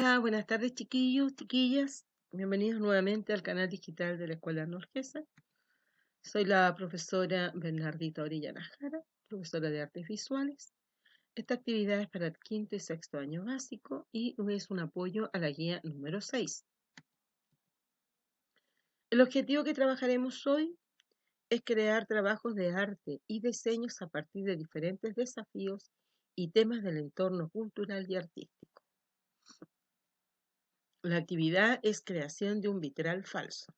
Hola, buenas tardes chiquillos, chiquillas. Bienvenidos nuevamente al canal digital de la Escuela Norgesa. Soy la profesora Bernardita Orilla Najara, profesora de Artes Visuales. Esta actividad es para el quinto y sexto año básico y es un apoyo a la guía número 6. El objetivo que trabajaremos hoy es crear trabajos de arte y diseños a partir de diferentes desafíos y temas del entorno cultural y artístico. La actividad es creación de un vitral falso.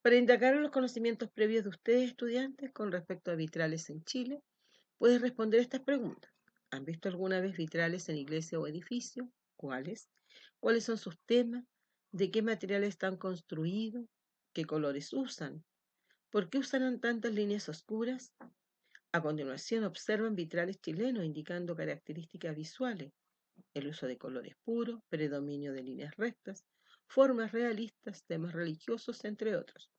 Para indagar en los conocimientos previos de ustedes, estudiantes, con respecto a vitrales en Chile, pueden responder estas preguntas. ¿Han visto alguna vez vitrales en iglesia o edificio? ¿Cuáles? ¿Cuáles son sus temas? ¿De qué materiales están construidos? ¿Qué colores usan? ¿Por qué usan tantas líneas oscuras? A continuación, observan vitrales chilenos indicando características visuales, el uso de colores puros, predominio de líneas rectas, formas realistas, temas religiosos, entre otros,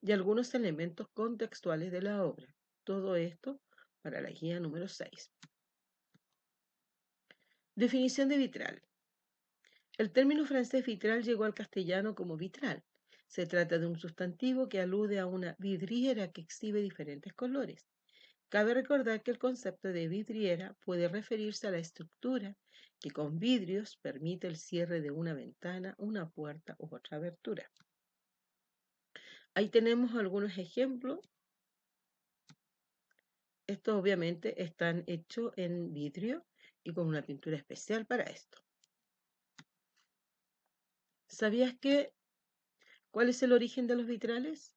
y algunos elementos contextuales de la obra. Todo esto para la guía número 6. Definición de vitral. El término francés vitral llegó al castellano como vitral. Se trata de un sustantivo que alude a una vidriera que exhibe diferentes colores. Cabe recordar que el concepto de vidriera puede referirse a la estructura que con vidrios permite el cierre de una ventana, una puerta u otra abertura. Ahí tenemos algunos ejemplos. Estos obviamente están hechos en vidrio y con una pintura especial para esto. ¿Sabías que cuál es el origen de los vitrales?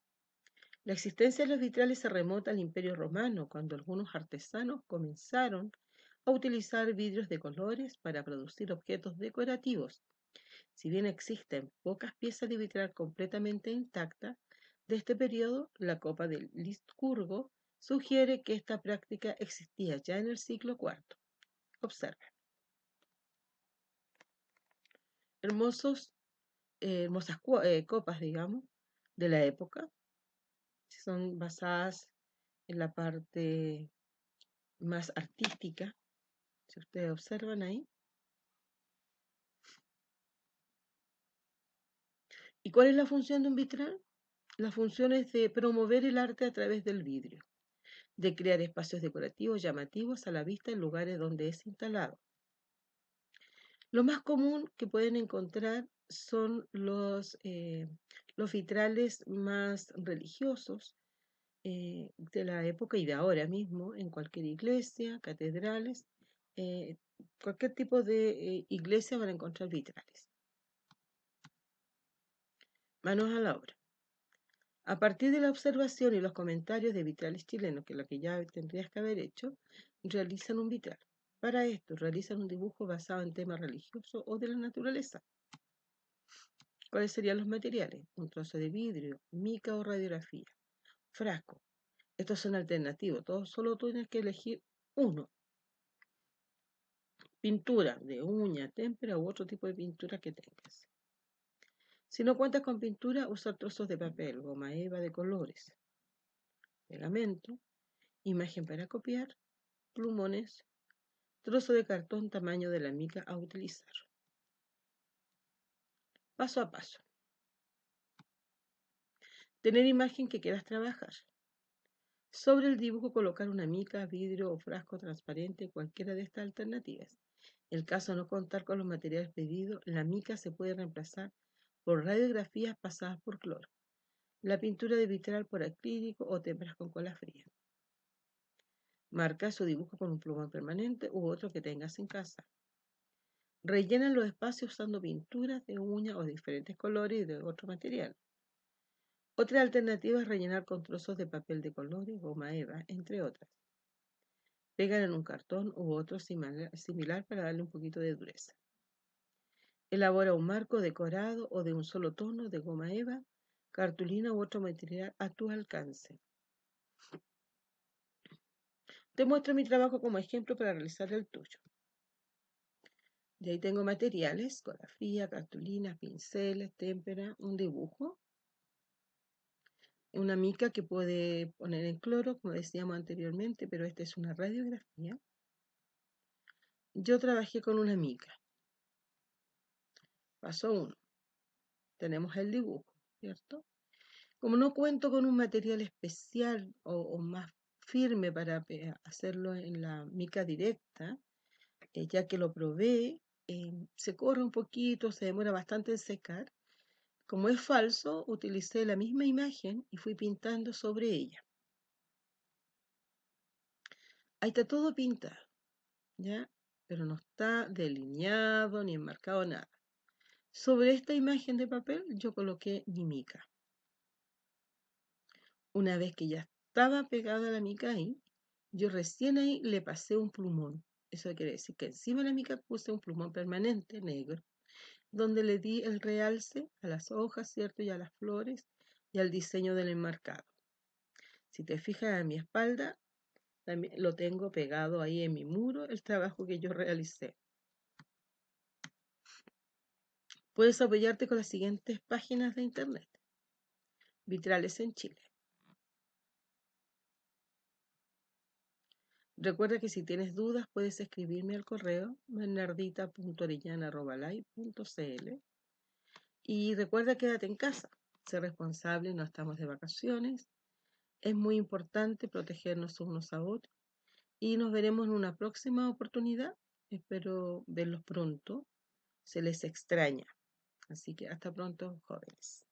La existencia de los vitrales se remonta al Imperio Romano, cuando algunos artesanos comenzaron a utilizar vidrios de colores para producir objetos decorativos. Si bien existen pocas piezas de vitral completamente intactas de este periodo, la copa del Liscurgo sugiere que esta práctica existía ya en el siglo IV. Observa. Hermosos, eh, hermosas eh, copas, digamos, de la época, son basadas en la parte más artística, si ustedes observan ahí. ¿Y cuál es la función de un vitral? La función es de promover el arte a través del vidrio, de crear espacios decorativos llamativos a la vista en lugares donde es instalado. Lo más común que pueden encontrar son los, eh, los vitrales más religiosos eh, de la época y de ahora mismo en cualquier iglesia, catedrales, eh, cualquier tipo de iglesia van a encontrar vitrales. Manos a la obra. A partir de la observación y los comentarios de vitrales chilenos, que es lo que ya tendrías que haber hecho, realizan un vitral. Para esto, realizan un dibujo basado en temas religiosos o de la naturaleza. ¿Cuáles serían los materiales? Un trozo de vidrio, mica o radiografía. Frasco. Estos son alternativos. todo solo tienes que elegir uno. Pintura de uña, témpera u otro tipo de pintura que tengas. Si no cuentas con pintura, usa trozos de papel, goma eva de colores, pegamento, imagen para copiar, plumones, trozo de cartón tamaño de la mica a utilizar paso a paso. Tener imagen que quieras trabajar. Sobre el dibujo colocar una mica, vidrio o frasco transparente, cualquiera de estas alternativas. En el caso de no contar con los materiales pedidos, la mica se puede reemplazar por radiografías pasadas por cloro. La pintura de vitral por acrílico o tembras con cola fría. Marca su dibujo con un plumón permanente u otro que tengas en casa. Rellenan los espacios usando pinturas de uñas o diferentes colores y de otro material. Otra alternativa es rellenar con trozos de papel de colores, goma eva, entre otras. Pegan en un cartón u otro similar para darle un poquito de dureza. Elabora un marco decorado o de un solo tono de goma eva, cartulina u otro material a tu alcance. Te muestro mi trabajo como ejemplo para realizar el tuyo. De ahí tengo materiales, fría cartulina, pinceles, témpera, un dibujo. Una mica que puede poner en cloro, como decíamos anteriormente, pero esta es una radiografía. Yo trabajé con una mica. Paso 1. Tenemos el dibujo, ¿cierto? Como no cuento con un material especial o, más firme para eh, hacerlo en la mica directa, eh, ya que lo probé, Em, se corre un poquito, se demora bastante en secar. Como es falso, utilicé la misma imagen y fui pintando sobre ella. Ahí está todo pintado, ¿ya? Pero no está delineado ni enmarcado nada. Sobre esta imagen de papel yo coloqué mi mica. Una vez que ya estaba pegada la mica ahí, yo recién ahí le pasé un plumón. Eso quiere decir que encima de la mica puse un plumón permanente negro, donde le di el realce a las hojas, ¿cierto? Y a las flores y al diseño del enmarcado. Si te fijas en mi espalda, lo tengo pegado ahí en mi muro, el trabajo que yo realicé. Puedes apoyarte con las siguientes páginas de internet. Vitrales en Chile. Recuerda que si tienes dudas puedes escribirme al correo bernardita.orellana.cl y recuerda quédate en casa, sé responsable, no estamos de vacaciones. Es muy importante protegernos unos a otros y nos veremos en una próxima oportunidad. Espero verlos pronto. Se les extraña. Así que hasta pronto, jóvenes.